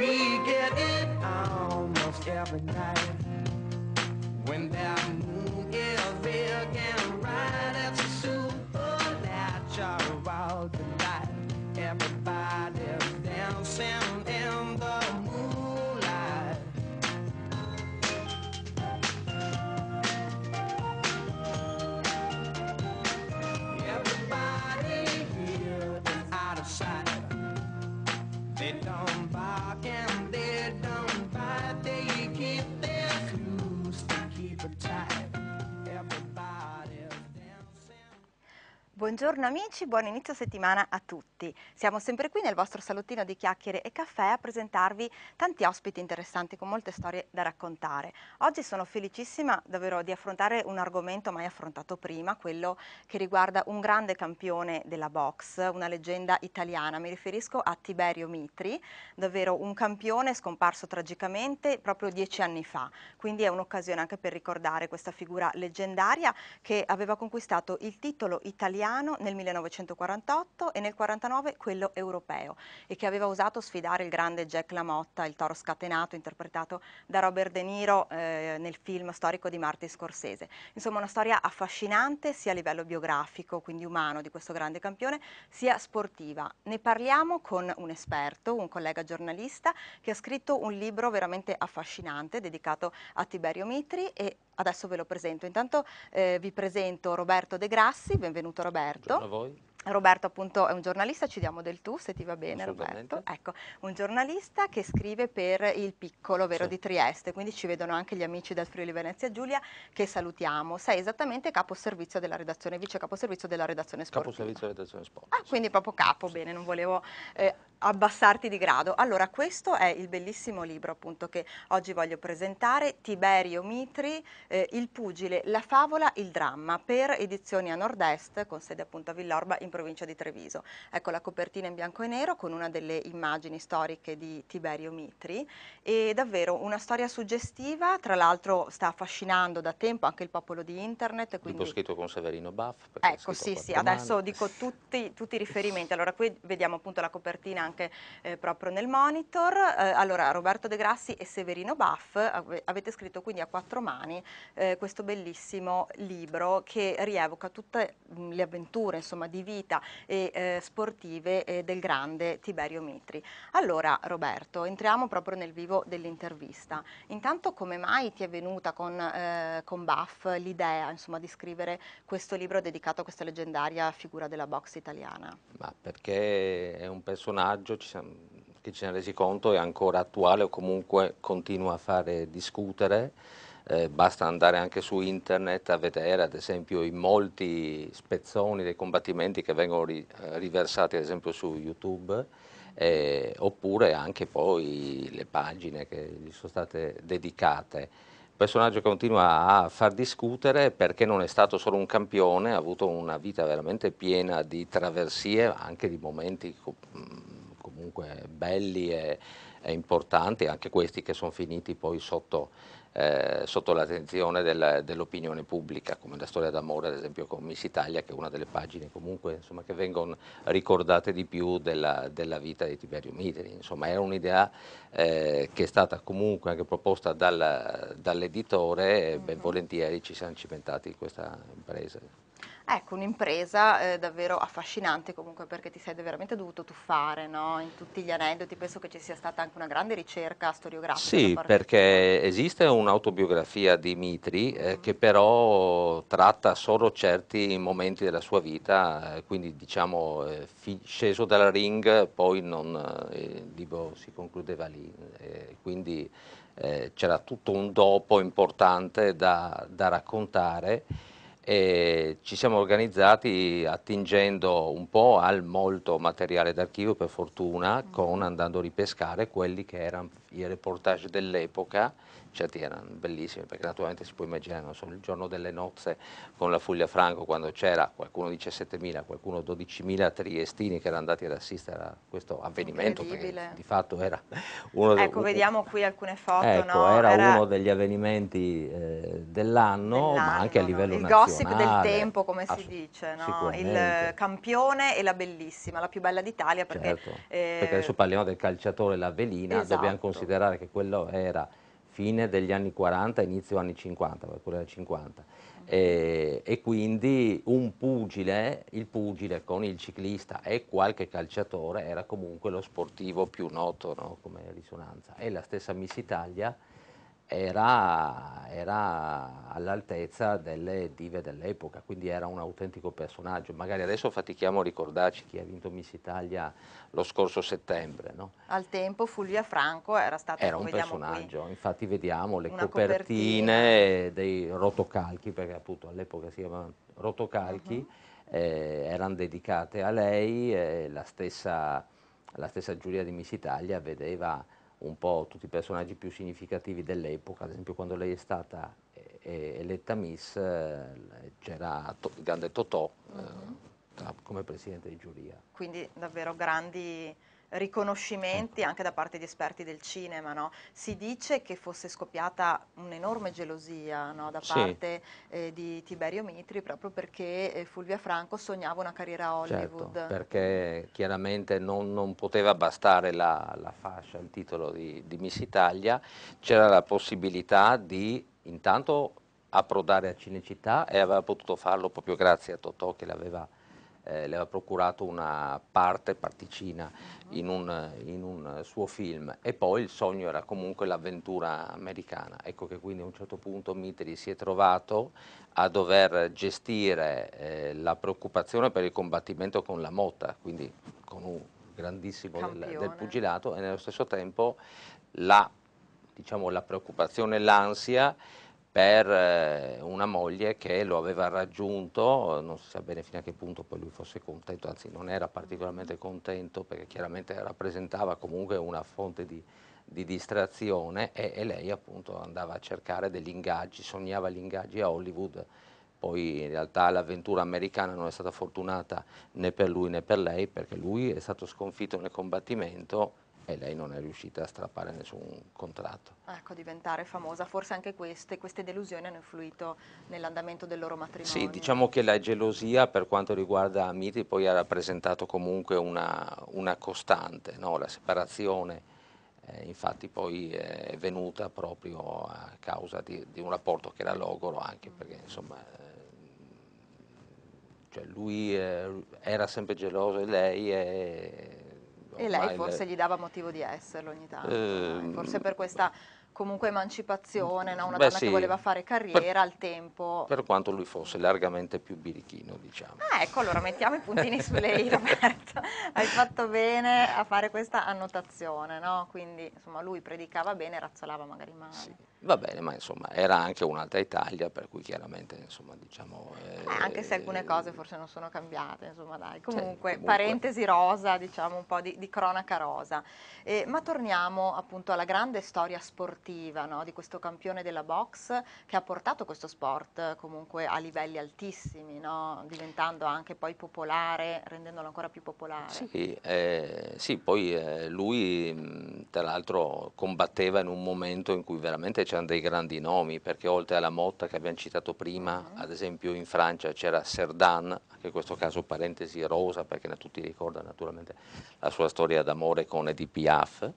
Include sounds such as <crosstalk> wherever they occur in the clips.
We get it almost every night. Buongiorno amici, buon inizio settimana a tutti. Siamo sempre qui nel vostro salottino di chiacchiere e caffè a presentarvi tanti ospiti interessanti con molte storie da raccontare. Oggi sono felicissima davvero di affrontare un argomento mai affrontato prima, quello che riguarda un grande campione della box, una leggenda italiana. Mi riferisco a Tiberio Mitri, davvero un campione scomparso tragicamente proprio dieci anni fa. Quindi è un'occasione anche per ricordare questa figura leggendaria che aveva conquistato il titolo italiano americano, nel 1948 e nel 1949 quello europeo e che aveva usato sfidare il grande Jack LaMotta, il toro scatenato interpretato da Robert De Niro eh, nel film storico di Martin Scorsese. Insomma una storia affascinante sia a livello biografico, quindi umano di questo grande campione, sia sportiva. Ne parliamo con un esperto, un collega giornalista che ha scritto un libro veramente affascinante dedicato a Tiberio Mitri e Adesso ve lo presento. Intanto eh, vi presento Roberto De Grassi, benvenuto Roberto. Buongiorno a voi. Roberto appunto è un giornalista, ci diamo del tu se ti va bene Roberto, ecco, un giornalista che scrive per Il Piccolo, vero sì. di Trieste, quindi ci vedono anche gli amici del Friuli Venezia Giulia che salutiamo, sei esattamente capo servizio della redazione, vice capo servizio della redazione sportiva. Capo servizio della redazione sportiva. Ah, sì. quindi proprio capo, sì. bene, non volevo... Eh, abbassarti di grado. Allora questo è il bellissimo libro appunto che oggi voglio presentare, Tiberio Mitri, eh, Il pugile, la favola, il dramma, per edizioni a nord-est con sede appunto a Villorba in provincia di Treviso. Ecco la copertina in bianco e nero con una delle immagini storiche di Tiberio Mitri È davvero una storia suggestiva, tra l'altro sta affascinando da tempo anche il popolo di internet. Quindi... Tipo scritto con Severino Baff. Ecco sì sì, adesso dico tutti, tutti i riferimenti. Allora qui vediamo appunto la copertina anche eh, proprio nel monitor. Eh, allora, Roberto De Grassi e Severino Baff av avete scritto quindi a quattro mani eh, questo bellissimo libro che rievoca tutte mm, le avventure insomma, di vita e eh, sportive eh, del grande Tiberio Mitri. Allora, Roberto, entriamo proprio nel vivo dell'intervista. Intanto come mai ti è venuta con, eh, con Baff l'idea di scrivere questo libro dedicato a questa leggendaria figura della box italiana? Ma perché è un personaggio sondaggio ci siamo, che ci siamo resi conto è ancora attuale o comunque continua a fare discutere. Eh, basta andare anche su internet a vedere ad esempio i molti spezzoni dei combattimenti che vengono ri, eh, riversati ad esempio su YouTube eh, oppure anche poi le pagine che gli sono state dedicate. Il personaggio continua a far discutere perché non è stato solo un campione, ha avuto una vita veramente piena di traversie, anche di momenti mm, comunque belli e, e importanti, anche questi che sono finiti poi sotto, eh, sotto l'attenzione dell'opinione pubblica, come la storia d'amore ad esempio con Miss Italia, che è una delle pagine comunque insomma, che vengono ricordate di più della, della vita di Tiberio Mitri. Insomma, era un'idea eh, che è stata comunque anche proposta dal, dall'editore e ben mhm. volentieri ci siamo cimentati in questa impresa. Ecco, un'impresa eh, davvero affascinante comunque perché ti sei veramente dovuto tuffare no? in tutti gli aneddoti, penso che ci sia stata anche una grande ricerca storiografica. Sì, perché esiste un'autobiografia di Mitri eh, mm. che però tratta solo certi momenti della sua vita, eh, quindi diciamo eh, sceso dalla ring poi non, eh, il libro si concludeva lì, eh, quindi c'era tutto un dopo importante da, da raccontare e ci siamo organizzati attingendo un po' al molto materiale d'archivio per fortuna con mm. andando a ripescare quelli che erano i reportage dell'epoca, certi erano bellissimi perché naturalmente si può immaginare, non so, il giorno delle nozze con la Fuglia Franco quando c'era qualcuno 17.000, qualcuno 12.000 triestini che erano andati ad assistere a questo avvenimento perché di fatto era uno degli... Ecco, un, vediamo qui alcune foto, ecco, no? era, era, uno degli avvenimenti eh, dell'anno, dell ma anche a livello no? il nazionale. Il gossip del tempo, come si dice, no? Il campione e la bellissima, la più bella d'Italia perché... Certo, eh, perché adesso parliamo del calciatore Lavelina, esatto. dobbiamo considerare considerare che quello era fine degli anni 40, inizio anni 50, quello era 50. E, e, quindi un pugile, il pugile con il ciclista e qualche calciatore era comunque lo sportivo più noto no? come risonanza. E la stessa Miss Italia era, era all'altezza delle dive dell'epoca, quindi era un autentico personaggio. Magari adesso fatichiamo a ricordarci chi ha vinto Miss Italia lo scorso settembre. No? Al tempo Fulvia Franco era stata era un personaggio, qui. infatti vediamo le copertine copertina. dei rotocalchi, perché appunto all'epoca si chiamavano rotocalchi, uh mhm. -huh. eh, erano dedicate a lei, eh, la, stessa, la stessa giuria di Miss Italia vedeva un po' tutti i personaggi più significativi dell'epoca, ad esempio quando lei è stata eh, eh, eletta Miss eh, c'era il grande Totò eh, mhm. come presidente di giuria. Quindi davvero grandi riconoscimenti certo. anche da parte di esperti del cinema. No? Si dice che fosse scoppiata un'enorme gelosia no? da sì. parte eh, di Tiberio Mitri proprio perché eh, Fulvia Franco sognava una carriera a Hollywood. Certo, perché chiaramente non, non poteva bastare la, la, fascia, il titolo di, di Miss Italia, c'era la possibilità di intanto approdare a Cinecittà e aveva potuto farlo proprio grazie a Totò che l'aveva eh, le aveva procurato una parte, particina, mm-hmm. in un, in un, suo film e poi il sogno era comunque l'avventura americana. Ecco che quindi a un certo punto Mitri si è trovato a dover gestire eh, la preoccupazione per il combattimento con la motta, quindi con un grandissimo del, del pugilato e nello stesso tempo la, diciamo, la preoccupazione l'ansia per eh, una moglie che lo aveva raggiunto, non si sa bene fino a che punto poi lui fosse contento, anzi non era particolarmente contento perché chiaramente rappresentava comunque una fonte di, di distrazione e, e, lei appunto andava a cercare degli ingaggi, sognava gli ingaggi a Hollywood, poi in realtà l'avventura americana non è stata fortunata né per lui né per lei perché lui è stato sconfitto nel combattimento e lei non è riuscita a strappare nessun contratto. Ecco, diventare famosa, forse anche queste, queste delusioni hanno influito nell'andamento del loro matrimonio. Sì, diciamo che la gelosia per quanto riguarda Amiri poi ha rappresentato comunque una, una costante, no? la separazione eh, infatti poi è venuta proprio a causa di, di un rapporto che era logoro anche mm. perché insomma eh, cioè lui eh, era sempre geloso di lei e e lei forse gli dava motivo di esserlo ogni tanto, eh, forse per questa comunque emancipazione, no? una Beh, donna sì, che voleva fare carriera per, al tempo. Per quanto lui fosse largamente più birichino, diciamo. Ah, ecco, allora mettiamo i puntini su lei, <laughs> Roberto. Hai fatto bene a fare questa annotazione, no? Quindi, insomma, lui predicava bene, razzolava magari male. Sì. Va bene, ma insomma era anche un'altra Italia, per cui chiaramente insomma diciamo... Eh, anche se alcune eh, cose forse non sono cambiate, insomma dai. Comunque, sì, comunque. parentesi rosa, diciamo un po' di, di cronaca rosa. Eh, ma torniamo appunto alla grande storia sportiva no? di questo campione della box che ha portato questo sport comunque a livelli altissimi, no? diventando anche poi popolare, rendendolo ancora più popolare. Sì, eh, sì poi eh, lui tra l'altro combatteva in un momento in cui veramente c'erano dei grandi nomi, perché oltre alla Motta che abbiamo citato prima, mm-hmm. ad esempio in Francia c'era Cerdan, anche in questo caso parentesi rosa, perché tutti ricordano naturalmente la sua storia d'amore con Edith Piaf.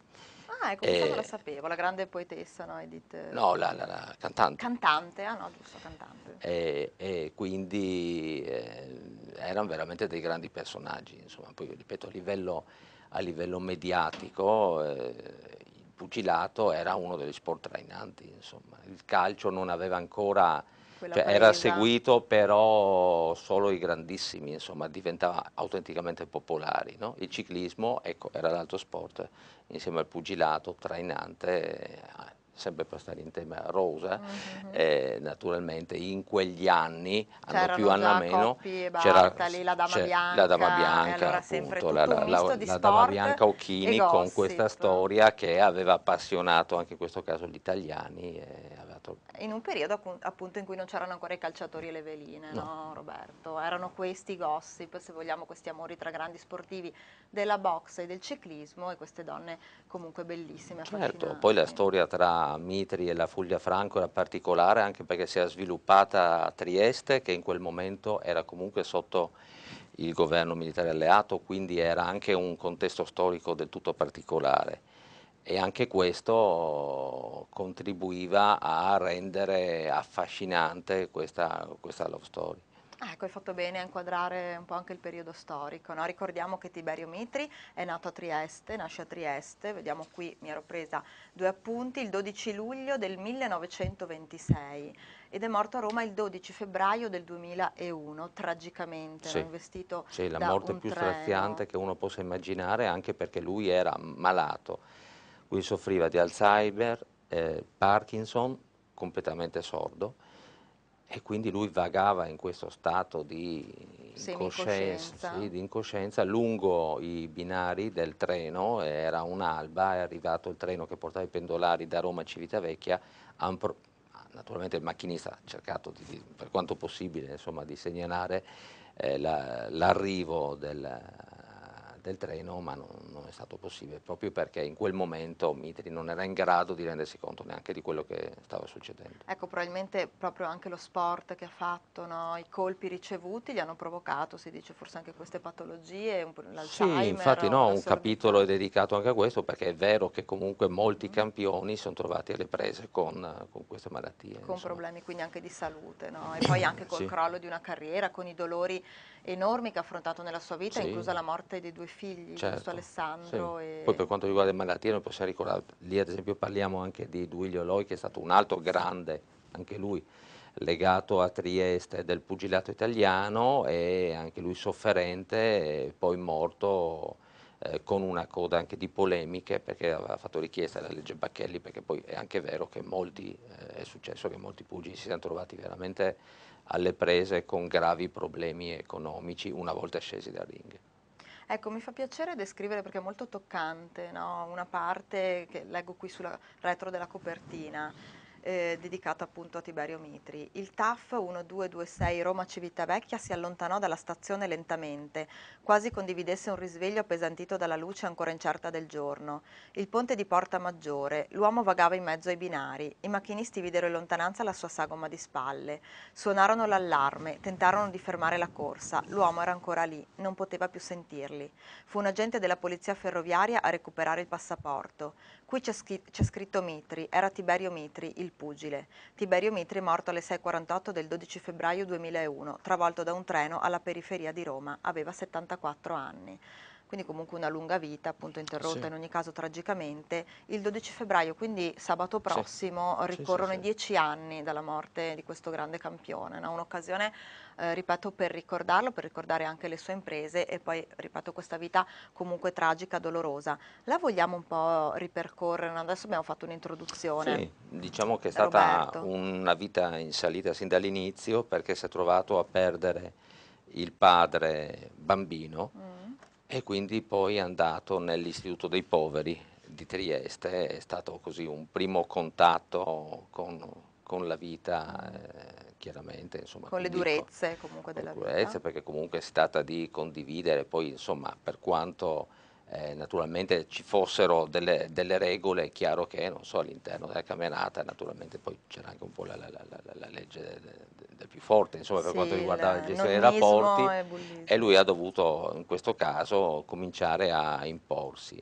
Ah, ecco, eh, non la eh, sapevo, la grande poetessa, no Edith? Eh, no, la, la, la cantante. Cantante, ah no, giusto, cantante. E, e quindi eh, erano veramente dei grandi personaggi, insomma, poi ripeto, a livello, a livello mediatico eh, pugilato era uno degli sport trainanti, insomma. il calcio non aveva ancora, cioè, era seguito però solo i grandissimi, insomma, diventava autenticamente popolari, no? il ciclismo ecco, era l'altro sport insieme al pugilato trainante. Eh, sempre per stare in tema rosa, mm -hmm. eh, mhm. naturalmente in quegli anni, anno più anno meno, c'era la dama bianca, la dama bianca, appunto, la, la, la, dama bianca Occhini con questa storia che aveva appassionato anche in questo caso gli italiani, eh, passato. In un periodo appunto in cui non c'erano ancora i calciatori e le veline, no. no. Roberto? Erano questi gossip, se vogliamo, questi amori tra grandi sportivi della boxe e del ciclismo e queste donne comunque bellissime. Certo, poi la storia tra Mitri e la Fuglia Franco era particolare anche perché si è sviluppata a Trieste che in quel momento era comunque sotto il governo militare alleato, quindi era anche un contesto storico del tutto particolare e anche questo contribuiva a rendere affascinante questa, questa love story. ecco, hai fatto bene a inquadrare un po' anche il periodo storico. No? Ricordiamo che Tiberio Mitri è nato a Trieste, nasce a Trieste, vediamo qui, mi ero presa due appunti, il 12 luglio del 1926 ed è morto a Roma il 12 febbraio del 2001, tragicamente, sì. investito Sì, la morte più treno. straziante che uno possa immaginare, anche perché lui era malato cui soffriva di Alzheimer, eh, Parkinson, completamente sordo, e quindi lui vagava in questo stato di incoscienza, sì, di incoscienza, lungo i binari del treno, era un'alba, è arrivato il treno che portava i pendolari da Roma a Civitavecchia, naturalmente il macchinista ha cercato di, per quanto possibile insomma, di segnalare eh, l'arrivo del del treno, ma non, non, è stato possibile, proprio perché in quel momento Mitri non era in grado di rendersi conto neanche di quello che stava succedendo. Ecco, probabilmente proprio anche lo sport che ha fatto, no? i colpi ricevuti gli hanno provocato, si dice forse anche queste patologie, Sì, infatti no, un capitolo è dedicato anche a questo, perché è vero che comunque molti mm. campioni sono trovati alle prese con, con queste malattie. Con insomma. problemi quindi anche di salute, no? e poi anche col sì. crollo di una carriera, con i dolori enormi che ha affrontato nella sua vita, sì. inclusa la morte dei due figli, certo. giusto Alessandro? Sì. E... Poi per quanto riguarda le malattie, noi possiamo ricordare, lì ad esempio parliamo anche di Duilio Loi, che è stato un altro grande, anche lui, legato a Trieste del pugilato italiano e anche lui sofferente, poi morto eh, con una coda anche di polemiche perché aveva fatto richiesta alla legge Bacchelli perché poi è anche vero che molti, eh, è successo che molti pugili si siano trovati veramente alle prese con gravi problemi economici una volta scesi dal ring. Ecco, mi fa piacere descrivere perché è molto toccante no? una parte che leggo qui sul retro della copertina eh, dedicata appunto a Tiberio Mitri. Il TAF 1226 Roma Civitavecchia si allontanò dalla stazione lentamente, quasi condividesse un risveglio appesantito dalla luce ancora incerta del giorno. Il ponte di Porta Maggiore, l'uomo vagava in mezzo ai binari, i macchinisti videro in lontananza la sua sagoma di spalle, suonarono l'allarme, tentarono di fermare la corsa, l'uomo era ancora lì, non poteva più sentirli. Fu un agente della polizia ferroviaria a recuperare il passaporto. Qui c'è scritto Mitri, era Tiberio Mitri, il pugile. Tiberio Mitri è morto alle 6.48 del 12 febbraio 2001, travolto da un treno alla periferia di Roma. Aveva 74 anni quindi comunque una lunga vita, appunto interrotta sì. in ogni caso tragicamente. Il 12 febbraio, quindi sabato prossimo, sì. ricorrono i dieci anni dalla morte di questo grande campione, no? un'occasione, eh, ripeto, per ricordarlo, per ricordare anche le sue imprese e poi, ripeto, questa vita comunque tragica, dolorosa. La vogliamo un po' ripercorrere? Adesso abbiamo fatto un'introduzione. Sì, diciamo che è stata Roberto. una vita in salita sin dall'inizio perché si è trovato a perdere il padre bambino. Mm e quindi poi è andato nell'Istituto dei Poveri di Trieste, è stato così un primo contatto con, con la vita eh, chiaramente. Insomma, con le durezze comunque della durezze, vita. Con le durezze perché comunque si tratta di condividere, poi insomma per quanto eh, naturalmente ci fossero delle, delle, regole, è chiaro che non so, all'interno della camminata naturalmente poi c'era anche un po' la, la, la, la legge del, del, più forte, insomma per quanto riguardava la gestione dei rapporti e, e, lui ha dovuto in questo caso cominciare a imporsi.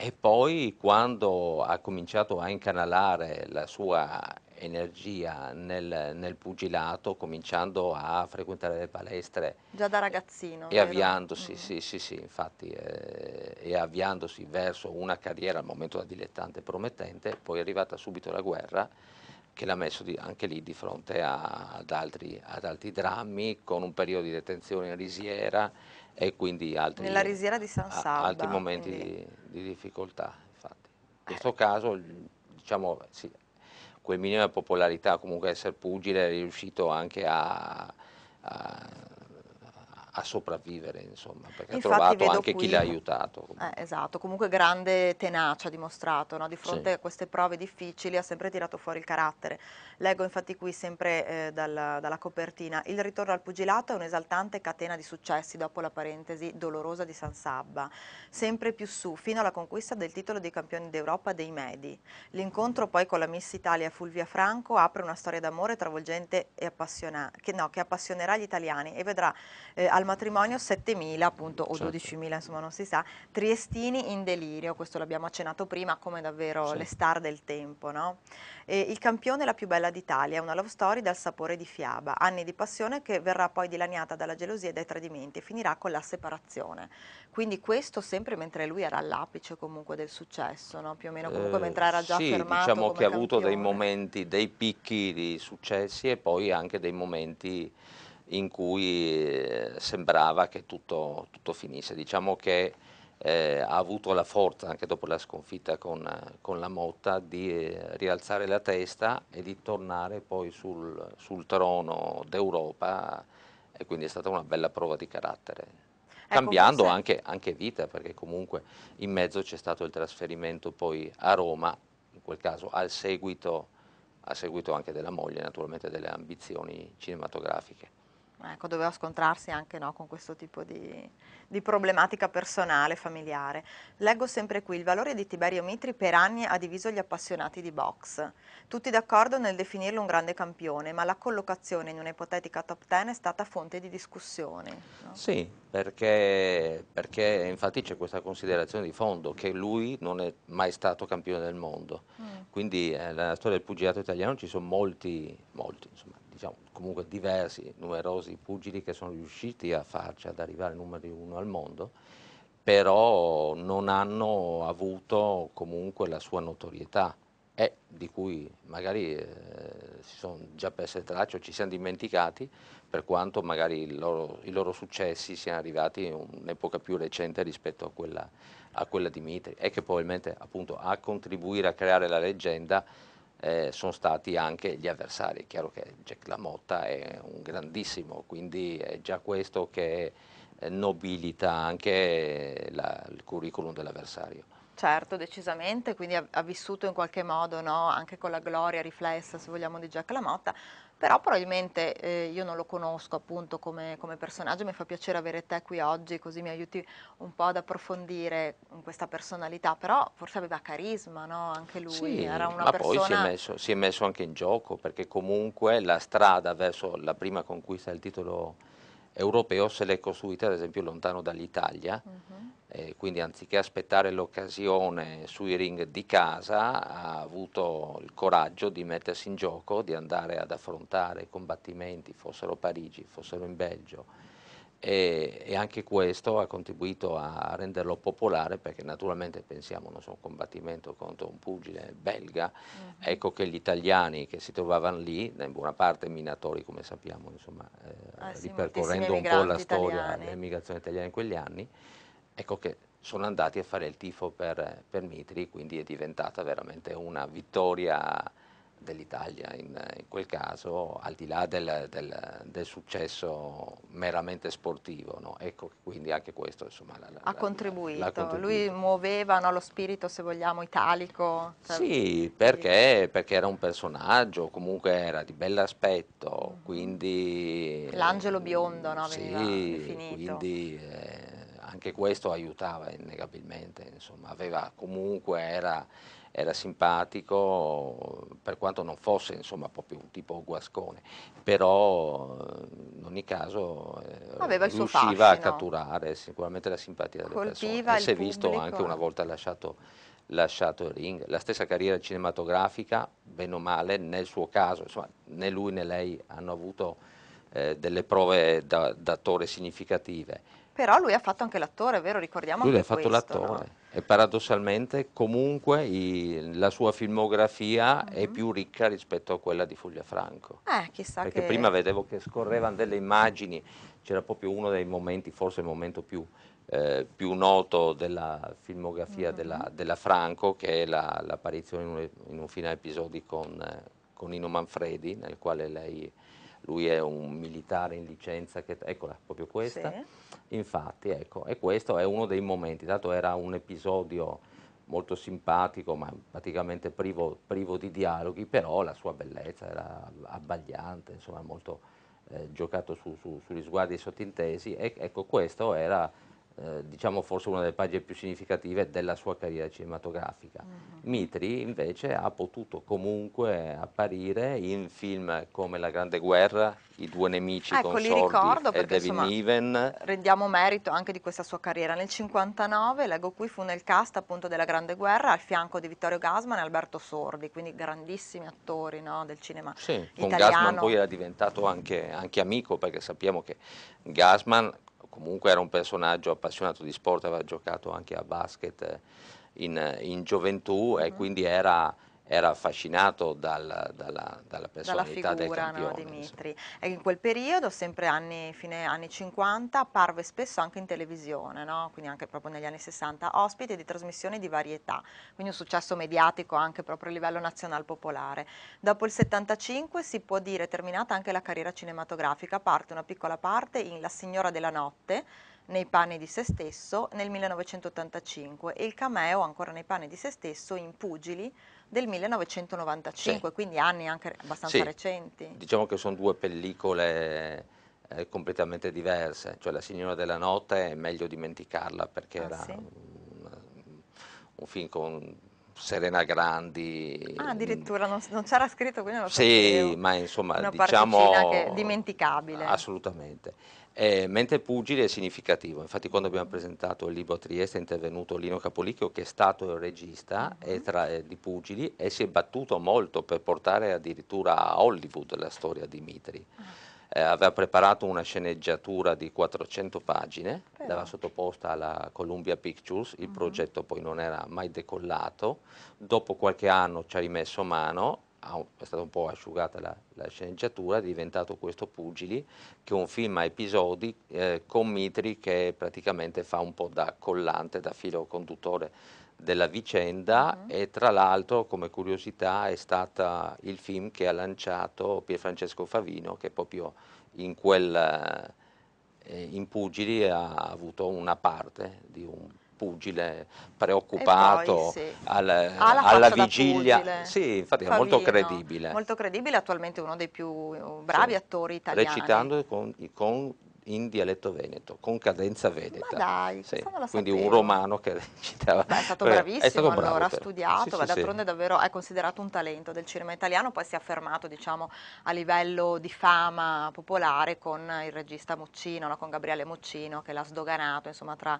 E poi quando ha cominciato a incanalare la sua energia nel, nel, pugilato, cominciando a frequentare le palestre. Già da ragazzino. E avviandosi, mm. sì, sì, sì, infatti, eh, e avviandosi verso una carriera al momento da dilettante promettente, poi è arrivata subito la guerra che l'ha messo di, anche lì di fronte a, ad, altri, ad, altri, drammi, con un periodo di detenzione in risiera e quindi altri, Nella risiera di San Salva, altri momenti di, di, difficoltà. Infatti. In eh. questo caso, diciamo, sì, quel minimo di popolarità, comunque essere pugile è riuscito anche a, a a sopravvivere, insomma, perché Infatti ha trovato anche qui, chi l'ha aiutato. Eh, esatto, comunque grande tenacia dimostrato, no? di fronte sì. a queste prove difficili ha sempre tirato fuori il carattere. Leggo infatti qui sempre eh, dal, dalla copertina, il ritorno al pugilato è un'esaltante catena di successi dopo la parentesi dolorosa di San Sabba, sempre più su fino alla conquista del titolo di campione d'Europa dei Medi. L'incontro poi con la Miss Italia Fulvia Franco apre una storia d'amore travolgente e appassionante, che, no, che appassionerà gli italiani e vedrà eh, al matrimonio 7.000 appunto o certo. 12.000 insomma non si sa, triestini in delirio, questo l'abbiamo accennato prima come davvero sì. le star del tempo, no? E il campione è la più bella d'Italia, una love story dal sapore di fiaba, anni di passione che verrà poi dilaniata dalla gelosia e dai tradimenti e finirà con la separazione. Quindi questo sempre mentre lui era all'apice comunque del successo, no? più o meno comunque eh, mentre era già sì, fermato. Diciamo che ha avuto dei momenti, dei picchi di successi e poi anche dei momenti in cui eh, sembrava che tutto, tutto finisse. Diciamo che eh, ha avuto la forza, anche dopo la sconfitta con, con la Motta, di eh, rialzare la testa e di tornare poi sul, sul trono d'Europa e quindi è stata una bella prova di carattere. Ecco, Cambiando anche, anche vita, perché comunque in mezzo c'è stato il trasferimento poi a Roma, in quel caso al seguito, a seguito anche della moglie, naturalmente delle ambizioni cinematografiche. Ecco, doveva scontrarsi anche no, con questo tipo di, di, problematica personale, familiare. Leggo sempre qui, il valore di Tiberio Mitri per anni ha diviso gli appassionati di box. Tutti d'accordo nel definirlo un grande campione, ma la collocazione in un'ipotetica top ten è stata fonte di discussioni. No? Sì, perché, perché infatti c'è questa considerazione di fondo che lui non è mai stato campione del mondo. Mm. Quindi eh, nella storia del pugilato italiano ci sono molti, molti insomma, diciamo, comunque diversi, numerosi pugili che sono riusciti a farci, ad arrivare numero uno al mondo, però non hanno avuto comunque la sua notorietà e di cui magari eh, si sono già perse tracce o ci siamo dimenticati, per quanto magari loro, i loro successi siano arrivati in un'epoca più recente rispetto a quella, a quella di Mitri e che probabilmente appunto a contribuire a creare la leggenda eh, sono stati anche gli avversari. chiaro che Jack Lamotta è un grandissimo, quindi è già questo che eh, nobilita anche la, il curriculum dell'avversario. Certo, decisamente, quindi ha, ha vissuto in qualche modo no? anche con la gloria riflessa, se vogliamo, di Jack Lamotta, però probabilmente eh, io non lo conosco appunto come, come, personaggio, mi fa piacere avere te qui oggi così mi aiuti un po' ad approfondire mm, questa personalità, però forse aveva carisma no? anche lui, sì, era una ma persona... poi si è, messo, si è messo anche in gioco perché comunque la strada verso la prima conquista del titolo europeo se l'è costruita ad esempio lontano dall'Italia, uh mhm. -huh. eh, quindi anziché aspettare l'occasione sui ring di casa ha avuto il coraggio di mettersi in gioco, di andare ad affrontare combattimenti, fossero a Parigi, fossero in Belgio, e, e, anche questo ha contribuito a renderlo popolare perché naturalmente pensiamo so, a un combattimento contro un pugile belga, mm. ecco che gli italiani che si trovavano lì, in buona parte minatori come sappiamo, insomma, eh, ah, sì, ripercorrendo un po' la storia dell'immigrazione italiana in quegli anni, ecco che sono andati a fare il tifo per, per Mitri, quindi è diventata veramente una vittoria dell'Italia in, in, quel caso, al di là del, del, del successo meramente sportivo. No? Ecco, quindi anche questo insomma, la, la, ha, contribuito. La, contribuito. Lui muoveva no, lo spirito, se vogliamo, italico. Cioè... Sì, perché, perché, era un personaggio, comunque era di bell'aspetto, mm. Mm-hmm. quindi... L'angelo biondo, no? Veniva sì, definito. quindi... Eh, anche questo aiutava innegabilmente, insomma, aveva comunque, era, era, simpatico, per quanto non fosse insomma, proprio un tipo guascone, però eh, in ogni caso eh, riusciva fascino. a catturare sicuramente la simpatia delle Coltiva persone. E si è visto anche una volta lasciato, lasciato il ring, la stessa carriera cinematografica, bene o male, nel suo caso, insomma, né lui né lei hanno avuto eh, delle prove d'attore significative però lui ha fatto anche l'attore, vero? Ricordiamo lui anche Lui ha fatto l'attore. No? E paradossalmente comunque i, la sua filmografia uh -huh. è mm. più ricca rispetto a quella di Fulvia Franco. Eh, chissà Perché che... prima vedevo che scorrevano delle immagini, c'era proprio uno dei momenti, forse il momento più, eh, più noto della filmografia uh -huh. della, mm-hmm. della, Franco, che è l'apparizione la, in, in, un finale episodi con, eh, con Nino Manfredi, nel quale lei lui è un militare in licenza, che, eccola, proprio questa. Sì. Infatti, ecco, e questo è uno dei momenti, dato era un episodio molto simpatico, ma praticamente privo, privo di dialoghi, però la sua bellezza era abbagliante, insomma, molto eh, giocato su, su, sugli sguardi sottintesi, e ecco, questo era eh, diciamo forse una delle pagine più significative della sua carriera cinematografica. Uh mm-hmm. -huh. Mitri invece ha potuto comunque apparire in film come La Grande Guerra, I due nemici ecco, con Sordi e David Niven. Rendiamo merito anche di questa sua carriera. Nel 59, leggo qui, fu nel cast appunto della Grande Guerra al fianco di Vittorio Gasman e Alberto Sordi, quindi grandissimi attori no, del cinema sì, italiano. Con Gasman poi era diventato anche, anche amico perché sappiamo che Gasman comunque era un personaggio appassionato di sport, aveva giocato anche a basket eh, in, in gioventù e mm-hmm. quindi era era affascinato dalla, dalla, dalla personalità dalla figura, del campione. No, Dimitri. E in quel periodo, sempre anni, fine anni 50, apparve spesso anche in televisione, no? quindi anche proprio negli anni 60, ospite di trasmissioni di varietà, quindi un successo mediatico anche proprio a livello nazional popolare. Dopo il 75 si può dire terminata anche la carriera cinematografica, parte una piccola parte in La signora della notte, nei panni di se stesso nel 1985 e il cameo ancora nei panni di se stesso in Pugili del 1995, sì. quindi anni anche abbastanza sì. recenti. Diciamo che sono due pellicole eh, completamente diverse, cioè La signora della notte è meglio dimenticarla perché ah, era sì? un, un film con Serena Grandi. Ah, mm, addirittura non, non c'era scritto, quindi non lo Sì, ma insomma, Una diciamo... Una che dimenticabile. Assolutamente eh, mentre pugile è significativo. Infatti quando abbiamo presentato il libro a Trieste è intervenuto Lino Capolicchio che è stato il regista mm-hmm. tra, eh, di Pugili e si è battuto molto per portare addirittura a Hollywood la storia di Mitri. Ah. Eh, aveva preparato una sceneggiatura di 400 pagine, Però. l'aveva sottoposta alla Columbia Pictures, il uh-huh. progetto poi non era mai decollato, dopo qualche anno ci ha rimesso mano è stata un po' asciugata la, la sceneggiatura, è diventato questo Pugili, che è un film a episodi eh, con Mitri che praticamente fa un po' da collante, da filo conduttore della vicenda uh e tra l'altro come curiosità è stato il film che ha lanciato Pierfrancesco Favino che proprio in quel... Eh, in Pugili ha avuto una parte di un pugile preoccupato poi, sì. al, alla, alla vigilia. Sì, infatti Favino, era molto credibile. Molto credibile, attualmente uno dei più uh, bravi sì. attori italiani. Recitando con, con in dialetto veneto, con cadenza veneta. Dai, sì. Quindi un romano che <laughs> recitava. Beh, è stato bravissimo, è stato allora cioè. ha studiato, sì, sì, d'altronde davvero è considerato un talento del cinema italiano, poi si è affermato diciamo, a livello di fama popolare con il regista Muccino, no? con Gabriele Muccino che l'ha sdoganato insomma, tra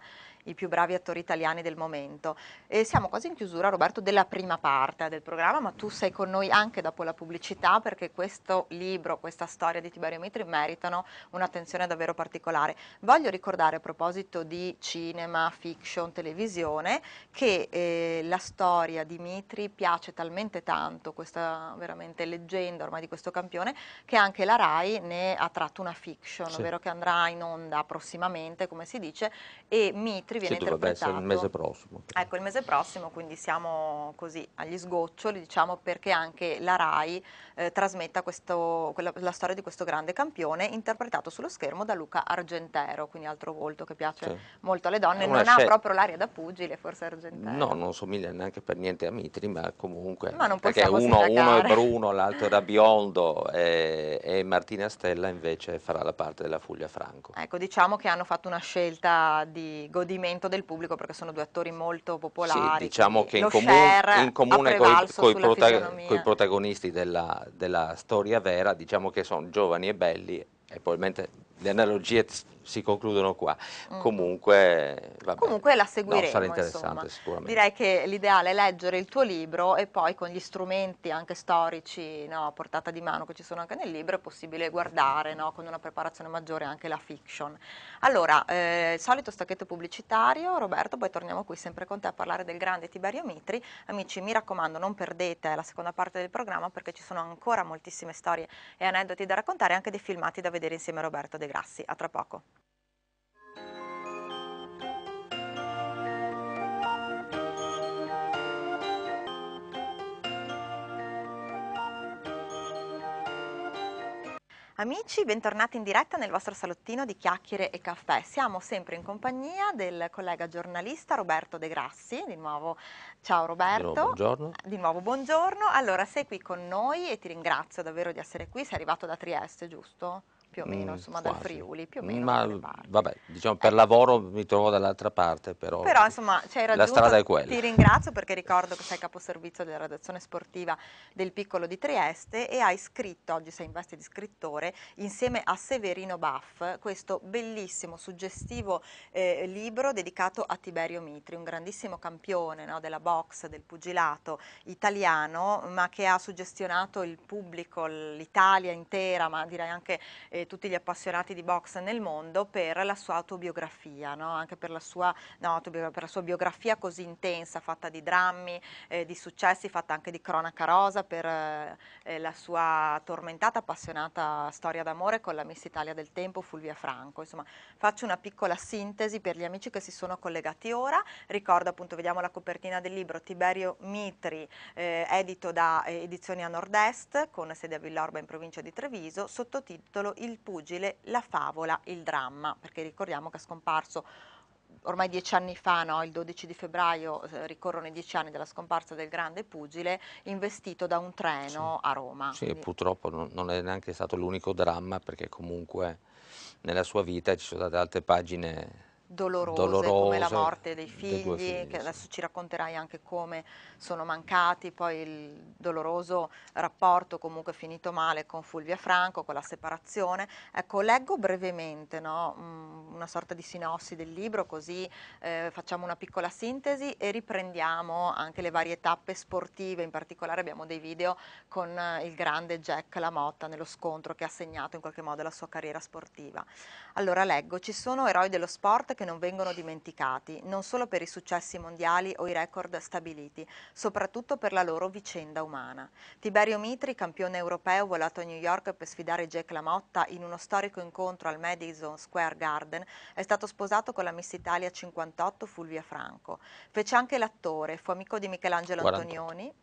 i più bravi attori italiani del momento. E siamo quasi in chiusura, Roberto, della prima parte del programma, ma tu sei con noi anche dopo la pubblicità perché questo libro, questa storia di Tiberio Mitri meritano un'attenzione davvero particolare. Voglio ricordare a proposito di cinema, fiction, televisione, che eh, la storia di Mitri piace talmente tanto, questa veramente leggenda ormai di questo campione, che anche la RAI ne ha tratto una fiction, sì. ovvero che andrà in onda prossimamente, come si dice, e Mitri genitori viene sì, interpretato. il mese prossimo. Ecco, il mese prossimo, quindi siamo così agli sgoccioli, diciamo, perché anche la RAI eh, trasmetta questo, quella, la storia di questo grande campione interpretato sullo schermo da Luca Argentero, quindi altro volto che piace sì. molto alle donne, non ha proprio l'aria da pugile, forse Argentero. No, non somiglia neanche per niente a Mitri, ma comunque ma non perché uno, uno, è bruno, l'altro era biondo e, e Martina Stella invece farà la parte della Fuglia Franco. Ecco, diciamo che hanno fatto una scelta di godimento gradimento del pubblico perché sono due attori molto popolari. Sì, diciamo che in, comu- in comune con i prota- protagonisti della, della, storia vera, diciamo che sono giovani e belli e probabilmente le analogie si concludono qua. Mm. Comunque, vabbè, Comunque la seguiremo. No, sarà interessante insomma. sicuramente. Direi che l'ideale è leggere il tuo libro e poi con gli strumenti anche storici a portata di mano che ci sono anche nel libro è possibile guardare no, con una preparazione maggiore anche la fiction. Allora, eh, solito stacchetto pubblicitario, Roberto, poi torniamo qui sempre con te a parlare del grande Tiberio Mitri. Amici, mi raccomando, non perdete la seconda parte del programma perché ci sono ancora moltissime storie e aneddoti da raccontare e anche dei filmati da vedere insieme a Roberto De Grassi. A tra poco. Amici, bentornati in diretta nel vostro salottino di chiacchiere e caffè. Siamo sempre in compagnia del collega giornalista Roberto De Grassi. Di nuovo, ciao Roberto. Di nuovo, buongiorno. Di nuovo, buongiorno. Allora, sei qui con noi e ti ringrazio davvero di essere qui. Sei arrivato da Trieste, giusto? più o meno, mm, insomma quasi. dal Friuli, più o meno. Ma vabbè, diciamo per eh. lavoro mi trovo dall'altra parte, però, però insomma, c'hai raggiunto, la strada è quella. Ti ringrazio perché ricordo che sei caposervizio della redazione sportiva del Piccolo di Trieste e hai scritto, oggi sei in veste di scrittore, insieme a Severino Baff, questo bellissimo, suggestivo eh, libro dedicato a Tiberio Mitri, un grandissimo campione no, della box, del pugilato italiano, ma che ha suggestionato il pubblico, l'Italia intera, ma direi anche eh, tutti gli appassionati di box nel mondo per la sua autobiografia, no? anche per la, sua, no, per la, sua, biografia così intensa, fatta di drammi, eh, di successi, fatta anche di cronaca rosa, per eh, la sua tormentata, appassionata storia d'amore con la Miss Italia del tempo, Fulvia Franco. Insomma, faccio una piccola sintesi per gli amici che si sono collegati ora. Ricordo appunto, vediamo la copertina del libro Tiberio Mitri, eh, edito da eh, Edizioni a Nord-Est, con sede a Villorba in provincia di Treviso, sottotitolo Il pugile, la favola, il dramma, perché ricordiamo che è scomparso ormai dieci anni fa, no? il 12 di febbraio, eh, ricorrono i dieci anni della scomparsa del grande pugile, investito da un treno sì. a Roma. Sì, Quindi... purtroppo non è neanche stato l'unico dramma, perché comunque nella sua vita ci sono state altre pagine dolorose, dolorose, come la morte dei figli, dei che adesso ci racconterai anche come sono mancati, poi il doloroso rapporto comunque finito male con Fulvia Franco, con la separazione. Ecco, leggo brevemente no? Mm, una sorta di sinossi del libro, così eh, facciamo una piccola sintesi e riprendiamo anche le varie tappe sportive, in particolare abbiamo dei video con eh, il grande Jack Lamotta nello scontro che ha segnato in qualche modo la sua carriera sportiva. Allora leggo, ci sono eroi dello sport che non vengono dimenticati, non solo per i successi mondiali o i record stabiliti, soprattutto per la loro vicenda umana. Tiberio Mitri, campione europeo volato a New York per sfidare Jack Lamotta in uno storico incontro al Madison Square Garden, è stato sposato con la Miss Italia 58 Fulvia Franco. Fece anche l'attore, fu amico di Michelangelo 48. Antonioni,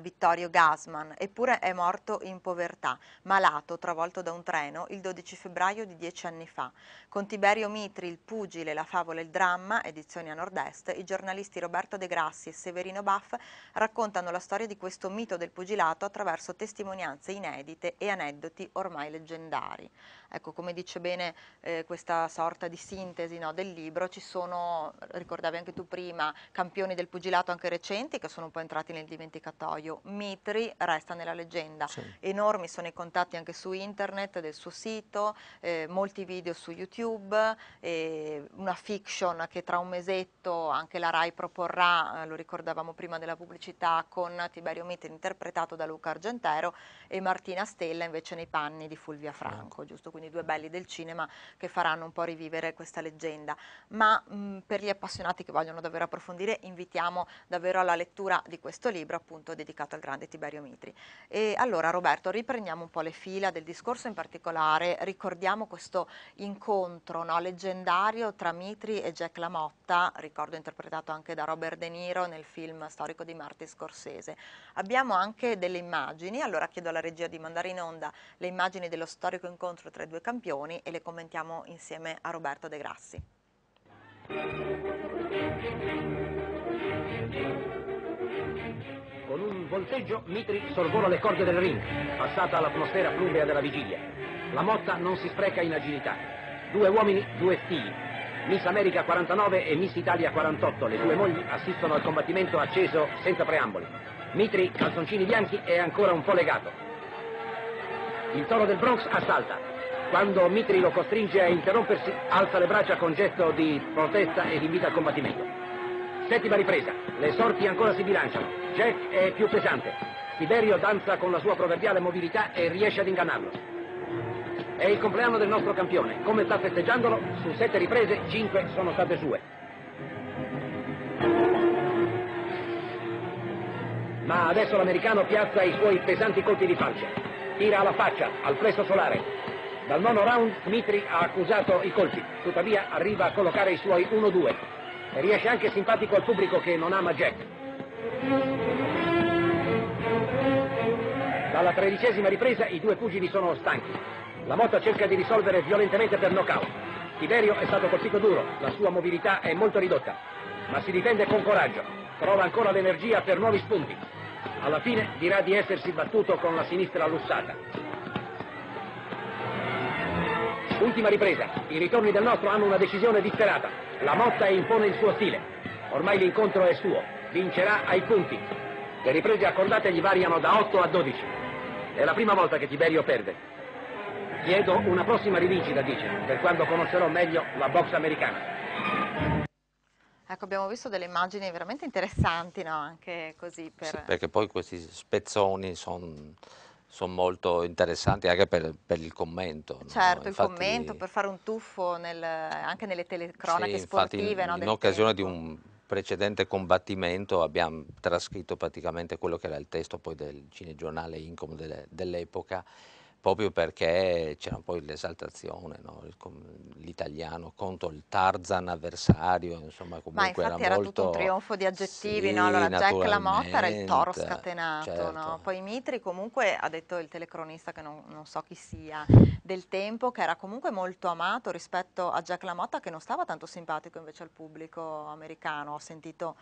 Vittorio Gasman, eppure è morto in povertà, malato, travolto da un treno, il 12 febbraio di dieci anni fa. Con Tiberio Mitri, il pugile, la favola e il dramma, edizioni a nord-est, i giornalisti Roberto De Grassi e Severino Baff raccontano la storia di questo mito del pugilato attraverso testimonianze inedite e aneddoti ormai leggendari. Ecco, come dice bene eh, questa sorta di sintesi no, del libro, ci sono, ricordavi anche tu prima, campioni del pugilato anche recenti che sono un po' entrati nel dimenticatoio. Mitri resta nella leggenda. Sì. Enormi sono i contatti anche su internet del suo sito, eh, molti video su YouTube, eh, una fiction che tra un mesetto anche la RAI proporrà, eh, lo ricordavamo prima della pubblicità, con Tiberio Mitri interpretato da Luca Argentero e Martina Stella invece nei panni di Fulvia Franco, giusto? Quindi quindi due belli del cinema che faranno un po' rivivere questa leggenda. Ma mh, per gli appassionati che vogliono davvero approfondire invitiamo davvero alla lettura di questo libro appunto dedicato al grande Tiberio Mitri. E allora Roberto riprendiamo un po' le fila del discorso in particolare, ricordiamo questo incontro no, leggendario tra Mitri e Jack Lamotta, ricordo interpretato anche da Robert De Niro nel film storico di Martin Scorsese. Abbiamo anche delle immagini, allora chiedo alla regia di mandare in onda le immagini dello storico incontro tra i due campioni e le commentiamo insieme a Roberto De Grassi. Con un volteggio Mitri sorvola le corde del ring, passata all'atmosfera pluvea della vigilia. La motta non si spreca in agilità. Due uomini, due figli. Miss America 49 e Miss Italia 48, le due mogli assistono al combattimento acceso senza preamboli. Mitri, calzoncini bianchi, è ancora un po' legato. Il toro del Bronx assalta. Quando Mitri lo costringe a interrompersi, alza le braccia con gesto di protesta ed invita al combattimento. Settima ripresa. Le sorti ancora si bilanciano. Jack è più pesante. Tiberio danza con la sua proverbiale mobilità e riesce ad ingannarlo. È il compleanno del nostro campione. Come sta festeggiandolo? Su sette riprese, cinque sono state sue. Ma adesso l'americano piazza i suoi pesanti colpi di falce. Tira alla faccia, al flesso solare, dal nono round Mitri ha accusato i colpi, tuttavia arriva a collocare i suoi 1-2 e riesce anche simpatico al pubblico che non ama Jack. Dalla tredicesima ripresa i due pugili sono stanchi. La motta cerca di risolvere violentemente per knockout. Tiberio è stato colpito duro, la sua mobilità è molto ridotta, ma si difende con coraggio, trova ancora l'energia per nuovi spunti. Alla fine dirà di essersi battuto con la sinistra lussata. Ultima ripresa. I ritorni del nostro hanno una decisione disperata. La motta impone il suo stile. Ormai l'incontro è suo. Vincerà ai punti. Le riprese accordate gli variano da 8 a 12. È la prima volta che Tiberio perde. Chiedo una prossima rivincita, dice, per quando conoscerò meglio la box americana. Ecco, abbiamo visto delle immagini veramente interessanti, no? Anche così per... Sì, perché poi questi spezzoni sono sono molto interessanti anche per, per il commento. Certo, no? infatti, il commento, per fare un tuffo nel, anche nelle telecronache sì, sportive. In, no, in occasione tempo. di un precedente combattimento abbiamo trascritto praticamente quello che era il testo poi del cinegiornale Incom dell'epoca proprio perché c'era un po' l'esaltazione, no? l'italiano contro il Tarzan avversario, insomma comunque era, era molto... tutto un trionfo di aggettivi, sì, no? allora Jack Lamotta era il toro scatenato, certo. no? poi Mitri comunque ha detto il telecronista che non, non, so chi sia del tempo, che era comunque molto amato rispetto a Jack Lamotta che non stava tanto simpatico invece al pubblico americano, ho sentito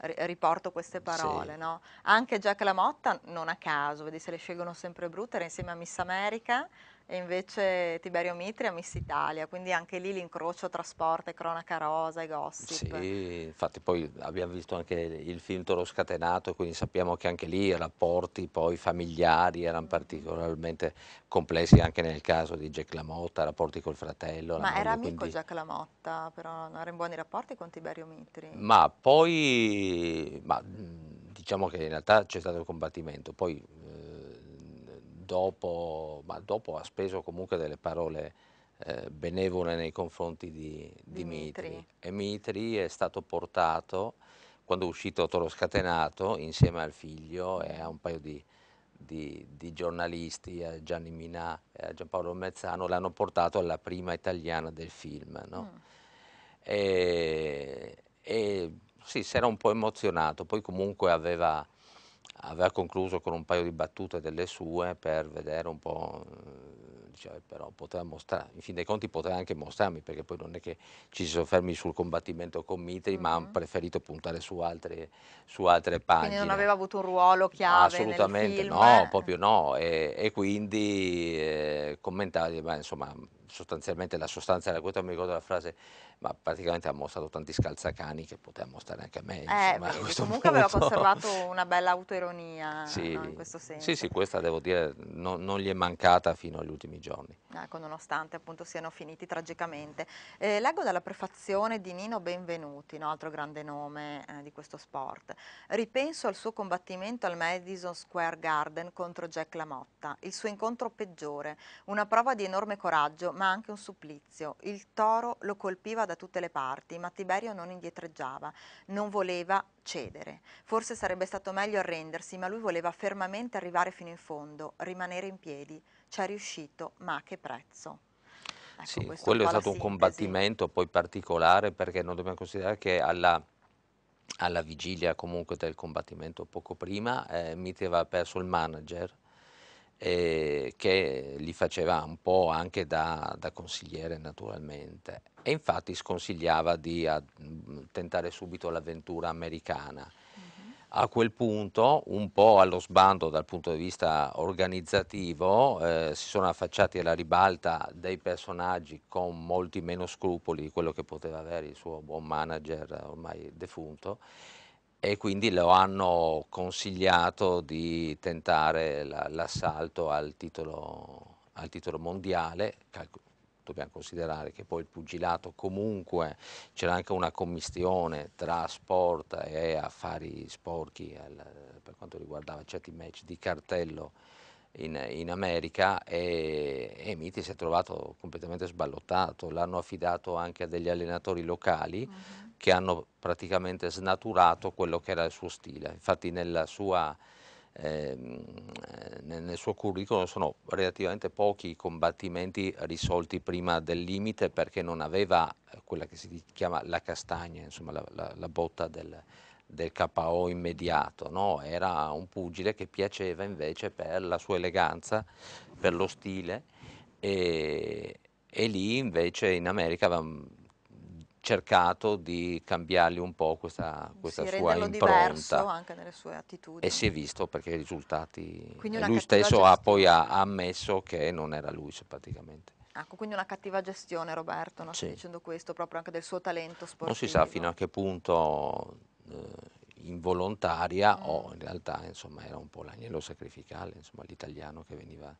riporto queste parole, sì. no? Anche Jack LaMotta non a caso, vedi se le scelgono sempre brutte, era insieme a Miss America, e invece Tiberio Mitri Mitria Miss Italia, quindi anche lì l'incrocio tra sport e cronaca rosa e gossip. Sì, infatti poi abbiamo visto anche il film Toro Scatenato, quindi sappiamo che anche lì i rapporti poi familiari erano mm. particolarmente complessi anche nel caso di Jack Lamotta, rapporti col fratello. Ma era amico quindi... Jack Lamotta, però non era in buoni rapporti con Tiberio Mitri. Ma poi... Ma, mm, diciamo che in realtà c'è stato il combattimento, poi dopo, ma dopo ha speso comunque delle parole eh, benevole nei confronti di, di Mitri. E Mitri è stato portato, quando è uscito Toro Scatenato, insieme al figlio e a un paio di, di, di giornalisti, a Gianni Minà e a Giampaolo Mezzano, l'hanno portato alla prima italiana del film. No? Mm. E, e, sì, si era un po' emozionato, poi comunque aveva aveva concluso con un paio di battute delle sue per vedere un po', diciamo, però poteva mostrare, in fin dei conti poteva anche mostrarmi perché poi non è che ci si soffermi sul combattimento con Mitri mm -hmm. ma hanno preferito puntare su altre, su altre pagine. Quindi non aveva avuto un ruolo chiave Assolutamente no, eh? proprio no e, e quindi eh, ma insomma sostanzialmente la sostanza era questa, mi ricordo la frase ma praticamente ha mostrato tanti scalzacani che poteva mostrare anche a me. Eh, insomma, eh, a <laughs> comunque punto. aveva conservato <laughs> una bella autoironia sì, no, in questo senso. Sì, sì, questa devo dire no, non gli è mancata fino agli ultimi giorni. Ecco, ah, nonostante appunto siano finiti tragicamente. Eh, leggo dalla prefazione di Nino Benvenuti, no? altro grande nome eh, di questo sport. Ripenso al suo combattimento al Madison Square Garden contro Jack Lamotta, il suo incontro peggiore, una prova di enorme coraggio ma anche un supplizio. Il toro lo colpiva da tutte le parti, ma Tiberio non indietreggiava, non voleva cedere. Forse sarebbe stato meglio arrendersi, ma lui voleva fermamente arrivare fino in fondo, rimanere in piedi. Ci è riuscito, ma a che prezzo? Ecco, sì, quello è, è stato un combattimento poi particolare perché non dobbiamo considerare che alla alla vigilia comunque del combattimento poco prima, eh, Mitri aveva perso il manager eh, che gli faceva un po' anche da, da, consigliere naturalmente e infatti sconsigliava di a, mm, tentare subito l'avventura americana. Mm-hmm. A quel punto, un po' allo sbando dal punto di vista organizzativo, eh, si sono affacciati alla ribalta dei personaggi con molti meno scrupoli di quello che poteva avere il suo buon manager ormai defunto e quindi lo hanno consigliato di tentare l'assalto al titolo, al titolo mondiale, dobbiamo considerare che poi il pugilato comunque c'era anche una commistione tra sport e affari sporchi per quanto riguardava certi match di cartello in, in America e, e, Miti si è trovato completamente sballottato, l'hanno affidato anche a degli allenatori locali uh mm-hmm. -huh che hanno praticamente snaturato quello che era il suo stile. Infatti sua, ehm, eh, nel suo curriculum sono relativamente pochi i combattimenti risolti prima del limite perché non aveva eh, quella che si chiama la castagna, insomma la, la, la botta del, del KO immediato, no? era un pugile che piaceva invece per la sua eleganza, per lo stile e, e lì invece in America avevano cercato di cambiargli un po' questa, questa sì, sua impronta. anche nelle sue attitudini. E si è visto perché i risultati... lui stesso ha poi ha ammesso che non era lui praticamente. Ecco, quindi una cattiva gestione Roberto, no? sì. Sto dicendo questo, proprio anche del suo talento sportivo. Non si sa fino a che punto eh, involontaria mm. o in realtà insomma, era un po' l'agnello sacrificale, l'italiano che veniva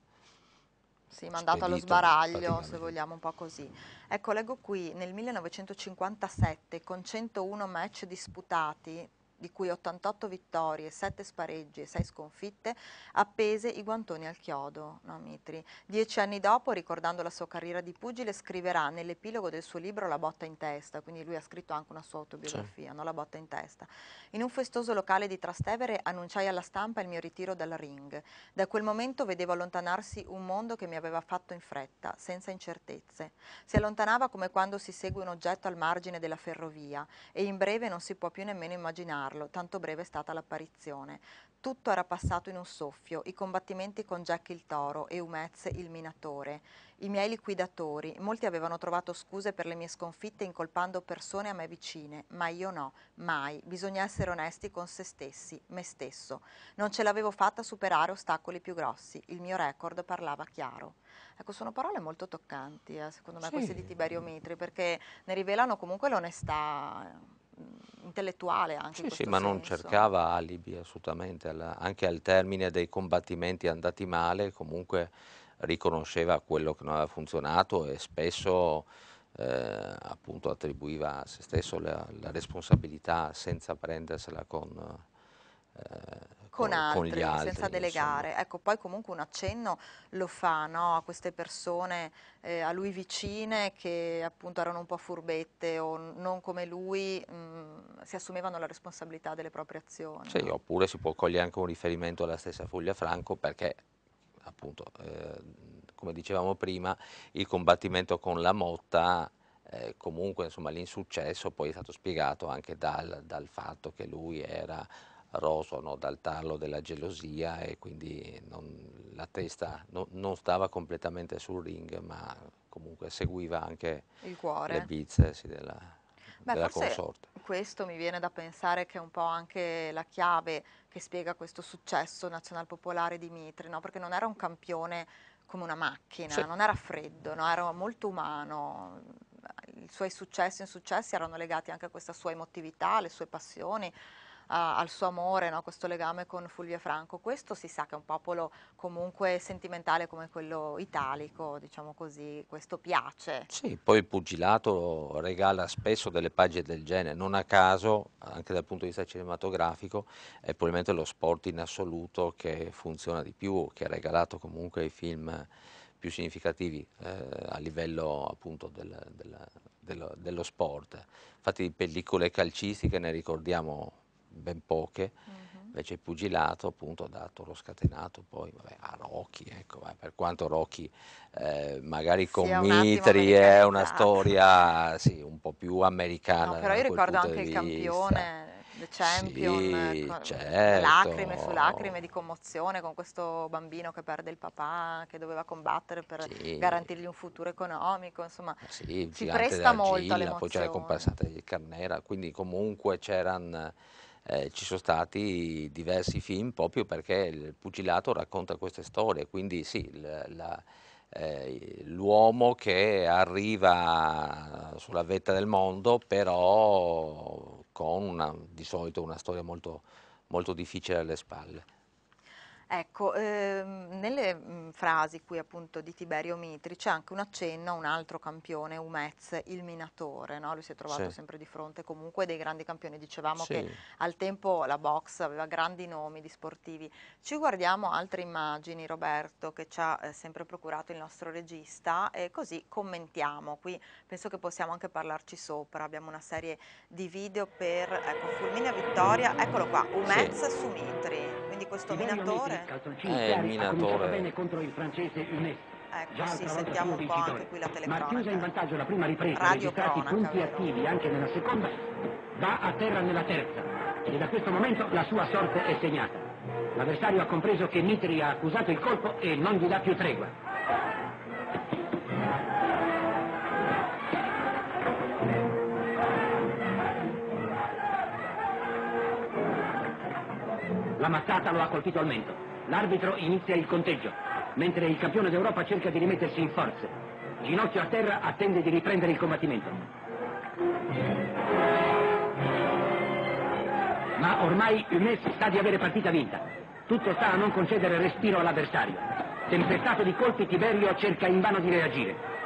sì, mandato allo sbaraglio, se vogliamo un po' così. Ecco, leggo qui, nel 1957, con 101 match disputati, di cui 88 vittorie, 7 spareggi e 6 sconfitte, appese i guantoni al chiodo. No, Mitri. Dieci anni dopo, ricordando la sua carriera di pugile, scriverà nell'epilogo del suo libro La botta in testa, quindi lui ha scritto anche una sua autobiografia, no? La botta in testa. In un festoso locale di Trastevere annunciai alla stampa il mio ritiro dal ring. Da quel momento vedevo allontanarsi un mondo che mi aveva fatto in fretta, senza incertezze. Si allontanava come quando si segue un oggetto al margine della ferrovia e in breve non si può più nemmeno immaginare fermarlo, tanto breve è stata l'apparizione. Tutto era passato in un soffio, i combattimenti con Jack il Toro e Umez il Minatore, i miei liquidatori, molti avevano trovato scuse per le mie sconfitte incolpando persone a me vicine, ma io no, mai, bisogna essere onesti con se stessi, me stesso. Non ce l'avevo fatta superare ostacoli più grossi, il mio record parlava chiaro. Ecco, sono parole molto toccanti, eh, secondo me, sì. queste di Tiberio Mitri, perché ne rivelano comunque l'onestà eh, intellettuale anche. Sì, sì ma senso. non cercava alibi assolutamente, anche al termine dei combattimenti andati male comunque riconosceva quello che non aveva funzionato e spesso eh, appunto attribuiva a se stesso la, la responsabilità senza prendersela con... Eh, con, altri, con altri, senza delegare. Insomma. Ecco, poi comunque un accenno lo fa no? a queste persone eh, a lui vicine che appunto erano un po' furbette o non come lui mh, mm, si assumevano la responsabilità delle proprie azioni. Sì, oppure si può cogliere anche un riferimento alla stessa Foglia Franco perché appunto, eh, come dicevamo prima, il combattimento con la motta eh, comunque l'insuccesso poi è stato spiegato anche dal, dal fatto che lui era rosano dal tallo della gelosia e quindi non, la testa no, non stava completamente sul ring ma comunque seguiva anche le bizze sì, della, Beh, della consorte. Questo mi viene da pensare che è un po' anche la chiave che spiega questo successo popolare di Mitri, no? perché non era un campione come una macchina, sì. non era freddo, no? era molto umano, i suoi successi e insuccessi erano legati anche a questa sua emotività, alle sue passioni, al suo amore, no? questo legame con Fulvia Franco. Questo si sa che è un popolo comunque sentimentale come quello italico, diciamo così, questo piace. Sì, poi il pugilato regala spesso delle pagine del genere, non a caso, anche dal punto di vista cinematografico, è probabilmente lo sport in assoluto che funziona di più, che ha regalato comunque i film più significativi eh, a livello appunto del, del, dello, dello, sport. Infatti di pellicole calcistiche ne ricordiamo ben poche, uh-huh. invece il pugilato appunto ha dato lo scatenato poi vabbè, a Rocky, ecco, vabbè, per quanto Rocky eh, magari con sì, Mitri è una storia sì, un po' più americana. No, però io ricordo anche il campione. The Champion, sì, con, certo. lacrime su lacrime di commozione con questo bambino che perde il papà, che doveva combattere per sì. garantirgli un futuro economico, insomma, sì, si presta molto all'emozione. Poi c'era la comparsata di Carnera, quindi comunque c'erano eh, ci sono stati diversi film proprio perché il pugilato racconta queste storie, quindi sì, eh, l'uomo eh, che arriva sulla vetta del mondo però con una, di solito una storia molto, molto difficile alle spalle. Ecco, ehm, nelle mh, frasi qui appunto di Tiberio Mitri c'è anche un accenno a un altro campione, Umez, il minatore, no? lui si è trovato sì. sempre di fronte comunque dei grandi campioni, dicevamo sì. che al tempo la box aveva grandi nomi di sportivi. Ci guardiamo altre immagini Roberto che ci ha eh, sempre procurato il nostro regista e così commentiamo, qui penso che possiamo anche parlarci sopra, abbiamo una serie di video per ecco, Fulmina Vittoria, eccolo qua, Umez sì. su Mitri, quindi questo Tiberio minatore... Mitri eh. calzoncini eh, chiari ha cominciato bene contro il francese Unes. Ecco, sì, sentiamo un po' anche qui la telecronaca. Marchiusa in vantaggio la prima ripresa, Radio registrati cronaca, punti vero. attivi anche nella seconda, va a terra nella terza e da questo momento la sua sorte è segnata. L'avversario ha compreso che Mitri ha accusato il colpo e non gli dà più tregua. La mazzata lo ha colpito al mento. L'arbitro inizia il conteggio, mentre il campione d'Europa cerca di rimettersi in forze. Ginocchio a terra attende di riprendere il combattimento. Ma ormai Humes sa di avere partita vinta. Tutto sta a non concedere respiro all'avversario. Tempestato di colpi, Tiberio cerca invano di reagire.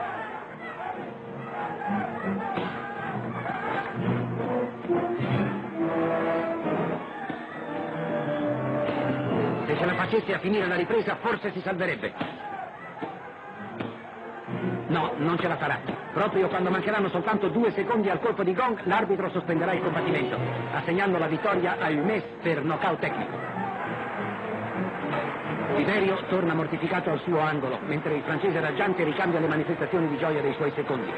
riuscisse a finire la ripresa forse si salverebbe. No, non ce la farà. Proprio quando mancheranno soltanto due secondi al colpo di gong, l'arbitro sospenderà il combattimento, assegnando la vittoria al MES per nocaut tecnico. Tiberio torna mortificato al suo angolo, mentre il francese raggiante ricambia le manifestazioni di gioia dei suoi secondi.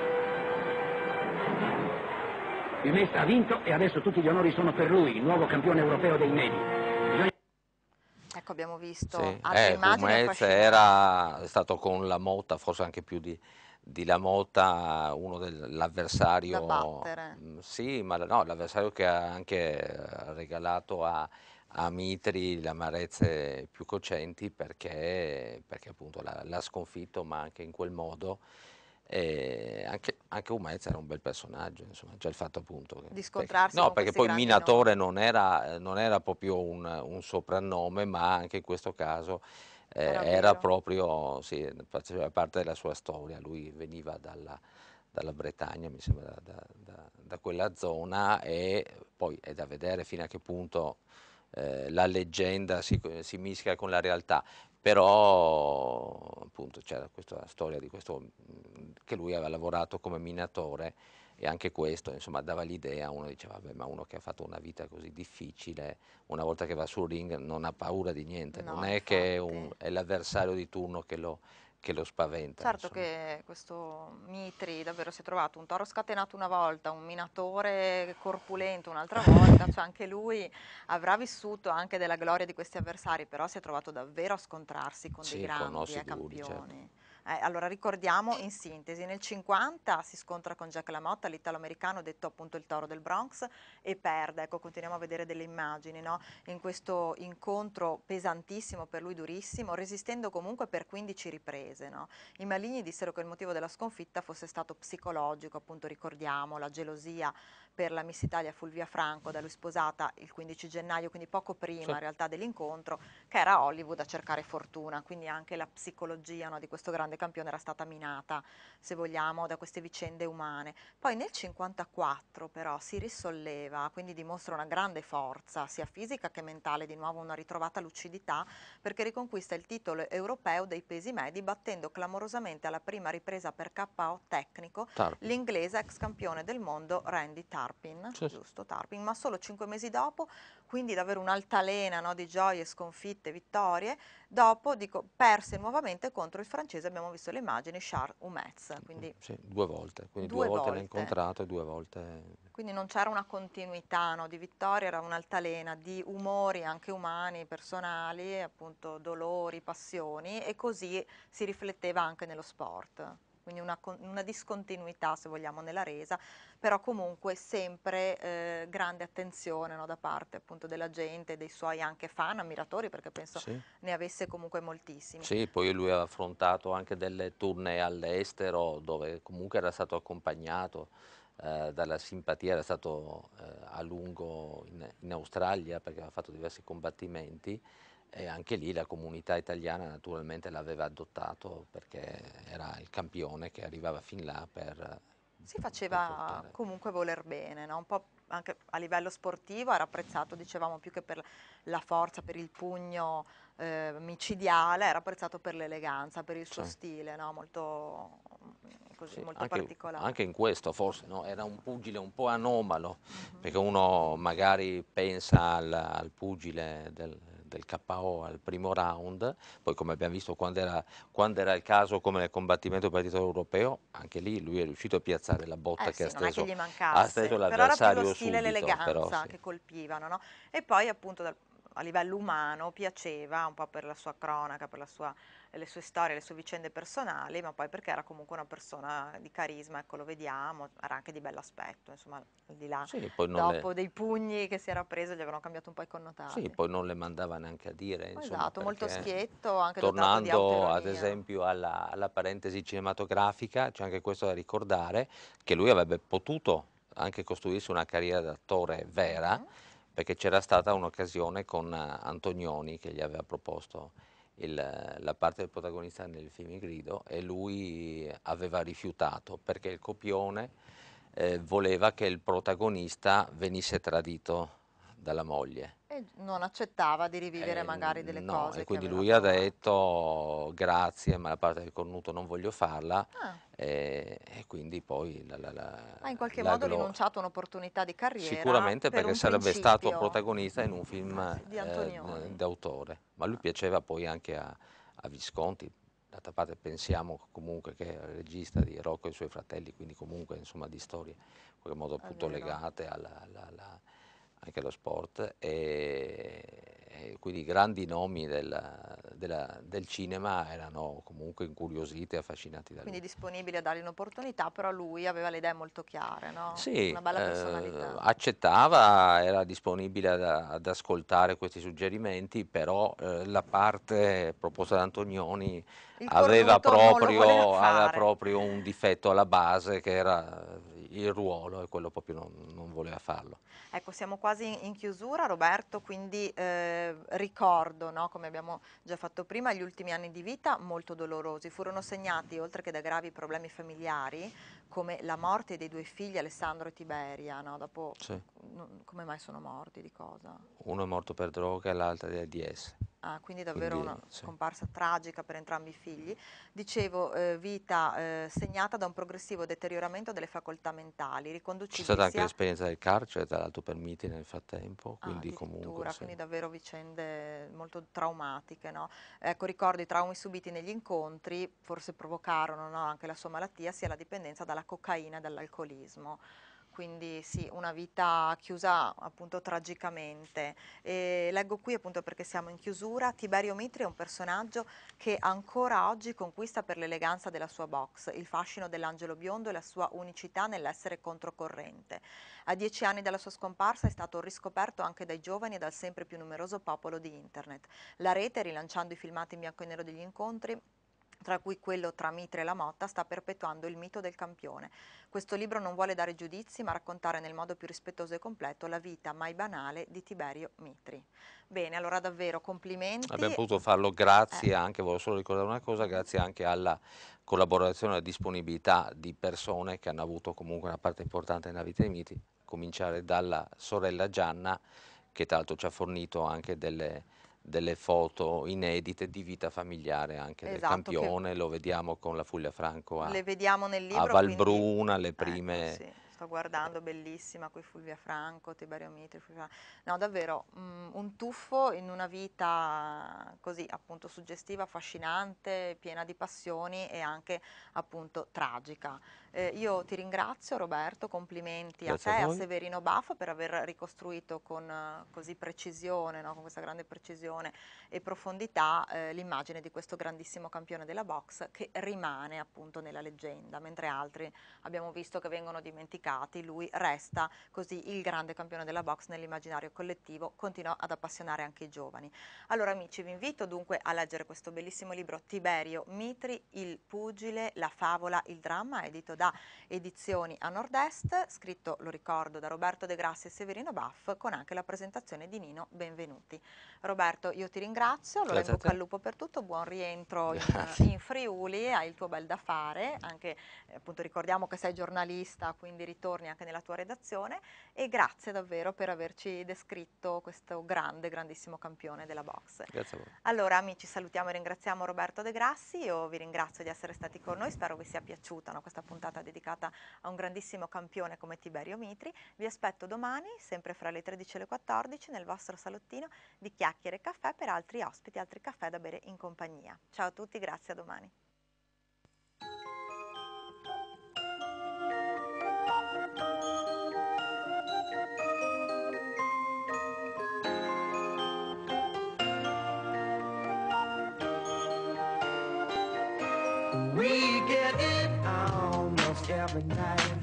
Il Mest ha vinto e adesso tutti gli onori sono per lui, il nuovo campione europeo dei medi ecco abbiamo visto sì. altre eh, immagini era stato con la Motta, forse anche più di, di la Motta, uno dell'avversario, mm, sì, ma no, l'avversario che ha anche eh, regalato a, a Mitri le amarezze più cocenti perché, perché appunto l'ha sconfitto, ma anche in quel modo e eh, anche, anche Umez era un bel personaggio, insomma, già cioè il fatto appunto che, di scontrarsi. Perché, no, perché poi Minatore non era, non era, proprio un, un, soprannome, ma anche in questo caso eh, era proprio, sì, faceva parte della sua storia, lui veniva dalla, dalla Bretagna, mi sembra, da, da, da, quella zona e poi è da vedere fino a che punto eh, la leggenda si, si mischia con la realtà però appunto c'era questa storia di questo che lui aveva lavorato come minatore e anche questo insomma dava l'idea, uno diceva vabbè ma uno che ha fatto una vita così difficile, una volta che va sul ring non ha paura di niente, no, non è infatti. che è, un, è l'avversario di turno che lo, che lo spaventa. Certo insomma. che questo Mitri davvero si è trovato un toro scatenato una volta, un minatore corpulento un'altra volta, cioè anche lui avrà vissuto anche della gloria di questi avversari, però si è trovato davvero a scontrarsi con sì, dei grandi con eh, certo. campioni. Certo. Eh, allora ricordiamo in sintesi, nel 50 si scontra con Jack Lamotta, l'italo-americano detto appunto il toro del Bronx e perde, ecco continuiamo a vedere delle immagini no? in questo incontro pesantissimo per lui durissimo, resistendo comunque per 15 riprese. No? I maligni dissero che il motivo della sconfitta fosse stato psicologico, appunto ricordiamo la gelosia per la Miss Italia Fulvia Franco, da lui sposata il 15 gennaio, quindi poco prima sì. in realtà dell'incontro, che era a Hollywood a cercare fortuna, quindi anche la psicologia no, di questo grande campione era stata minata, se vogliamo, da queste vicende umane. Poi nel 54 però si risolleva, quindi dimostra una grande forza, sia fisica che mentale, di nuovo una ritrovata lucidità, perché riconquista il titolo europeo dei pesi medi, battendo clamorosamente alla prima ripresa per KO tecnico certo. l'inglese ex campione del mondo Randy Tarr. Tarpin, sì. giusto, Tarpin, ma solo cinque mesi dopo, quindi davvero un'altalena no, di gioie, sconfitte, vittorie, dopo dico, perse nuovamente contro il francese, abbiamo visto le immagini, Charles Humetz. Quindi sì, due volte, quindi due, due volte, volte l'ha incontrato e due volte... Quindi non c'era una continuità no, di vittorie, era un'altalena di umori anche umani, personali, appunto dolori, passioni e così si rifletteva anche nello sport quindi una, una, discontinuità se vogliamo nella resa, però comunque sempre eh, grande attenzione no, da parte appunto della gente, dei suoi anche fan, ammiratori, perché penso sì. ne avesse comunque moltissimi. Sì, poi lui ha affrontato anche delle tournée all'estero dove comunque era stato accompagnato eh, dalla simpatia, era stato eh, a lungo in, in Australia perché aveva fatto diversi combattimenti e anche lì la comunità italiana naturalmente l'aveva adottato perché era il campione che arrivava fin là per... Si faceva per comunque voler bene, no? un po' anche a livello sportivo era apprezzato, dicevamo più che per la forza, per il pugno eh, micidiale, era apprezzato per l'eleganza, per il suo sì. stile, no? molto, mm, così, sì, molto anche, particolare. Anche in questo forse, no? era un pugile un po' anomalo, uh mhm. -huh. perché uno magari pensa al, al pugile del, del KO al primo round, poi come abbiamo visto quando era, quando era il caso come nel combattimento per il titolo europeo, anche lì lui è riuscito a piazzare la botta eh che, sì, ha steso, che ha steso l'avversario subito. Però era più lo stile e l'eleganza sì. che colpivano, no? E poi appunto dal, a livello umano piaceva un po' per la sua cronaca, per sua, le sue storie, le sue vicende personali, ma poi perché era comunque una persona di carisma, ecco lo vediamo, era anche di bello aspetto, insomma, al di là. Sì, dopo le... dei pugni che si era preso gli avevano cambiato un po' i connotati. Sì, poi non le mandava neanche a dire. Insomma, esatto, molto schietto, anche Tornando ad esempio alla, alla parentesi cinematografica, c'è anche questo da ricordare, che lui avrebbe potuto anche costruirsi una carriera d'attore vera, mm -hmm perché c'era stata un'occasione con eh, Antonioni che gli aveva proposto il, la parte del protagonista nel film Grido e lui aveva rifiutato perché il copione eh, voleva che il protagonista venisse tradito dalla moglie. E non accettava di rivivere eh, magari delle no, cose. E quindi lui provato. ha detto grazie, ma la parte del cornuto non voglio farla. Ah. E, e, quindi poi... La, la, la ha in qualche la modo glo- rinunciato a un'opportunità di carriera. Sicuramente perché sarebbe stato protagonista in un film eh, eh, d'autore. Ma lui piaceva poi anche a, a Visconti, d'altra parte pensiamo comunque che è il regista di Rocco e i suoi fratelli, quindi comunque insomma di storie in qualche modo appunto legate alla, alla, alla anche lo sport e, e quindi i grandi nomi della, della, del cinema erano comunque incuriositi e affascinati da lui. Quindi disponibili a dargli un'opportunità, però lui aveva le idee molto chiare, no? Sì, una bella eh, personalità. Eh, accettava, era disponibile ad, ad, ascoltare questi suggerimenti, però eh, la parte proposta da Antonioni aveva proprio, aveva proprio un difetto alla base che era il ruolo e quello proprio non, non voleva farlo. Ecco, siamo quasi in chiusura Roberto, quindi eh, ricordo, no, come abbiamo già fatto prima, gli ultimi anni di vita molto dolorosi. Furono segnati, oltre che da gravi problemi familiari, come la morte dei due figli Alessandro e Tiberia, no? Dopo, sì. come mai sono morti, di cosa? Uno è morto per droga e l'altro di AIDS. Ah, quindi davvero quindi, una scomparsa sì. tragica per entrambi i figli. Dicevo, eh, vita eh, segnata da un progressivo deterioramento delle facoltà mentali, riconducibili C'è stata anche l'esperienza del carcere, cioè, tra l'altro per miti nel frattempo, ah, quindi ah, comunque... Sì. quindi davvero vicende molto traumatiche, no? Ecco, ricordo i traumi subiti negli incontri, forse provocarono no, anche la sua malattia, sia la dipendenza dalla cocaina e dall'alcolismo quindi sì, una vita chiusa appunto tragicamente. E leggo qui appunto perché siamo in chiusura, Tiberio Mitri è un personaggio che ancora oggi conquista per l'eleganza della sua box, il fascino dell'angelo biondo e la sua unicità nell'essere controcorrente. A dieci anni dalla sua scomparsa è stato riscoperto anche dai giovani e dal sempre più numeroso popolo di internet. La rete, rilanciando i filmati in bianco e nero degli incontri, tra cui quello tra Mitre e la Motta, sta perpetuando il mito del campione. Questo libro non vuole dare giudizi, ma raccontare nel modo più rispettoso e completo la vita mai banale di Tiberio Mitri. Bene, allora davvero complimenti. Abbiamo potuto farlo grazie eh. anche, volevo solo ricordare una cosa, grazie anche alla collaborazione e alla disponibilità di persone che hanno avuto comunque una parte importante nella vita dei miti, cominciare dalla sorella Gianna, che tra l'altro ci ha fornito anche delle delle foto inedite di vita familiare anche esatto, del campione, che... lo vediamo con la Fuglia Franco a, le vediamo nel libro, a Valbruna, quindi... le ecco, prime... Ecco, sì. Sto guardando, bellissima, qui Fulvia Franco, Tiberio Mitri, Fulvia... no davvero mh, mm, un tuffo in una vita così appunto suggestiva, affascinante, piena di passioni e anche appunto tragica. Eh, io ti ringrazio Roberto, complimenti Grazie a te, a, a, Severino Baffa per aver ricostruito con eh, così precisione, no? con questa grande precisione e profondità eh, l'immagine di questo grandissimo campione della box che rimane appunto nella leggenda, mentre altri abbiamo visto che vengono dimenticati, lui resta così il grande campione della box nell'immaginario collettivo, continua ad appassionare anche i giovani. Allora amici vi invito dunque a leggere questo bellissimo libro Tiberio Mitri, il pugile, la favola, il dramma, edito da da Edizioni a Nord-Est, scritto, lo ricordo, da Roberto De Grassi e Severino Baff, con anche la presentazione di Nino Benvenuti. Roberto, io ti ringrazio, lo in bocca al lupo per tutto, buon rientro in, in, Friuli, hai il tuo bel da fare, anche eh, appunto ricordiamo che sei giornalista, quindi ritorni anche nella tua redazione e grazie davvero per averci descritto questo grande, grandissimo campione della box. Grazie a voi. Allora amici, salutiamo e ringraziamo Roberto De Grassi, io vi ringrazio di essere stati con noi, spero vi sia piaciuta no, questa puntata puntata dedicata a un grandissimo campione come Tiberio Mitri. Vi aspetto domani, sempre fra le 13 e le 14, nel vostro salottino di chiacchiere e caffè per altri ospiti, altri caffè da bere in compagnia. Ciao a tutti, grazie a domani. every night.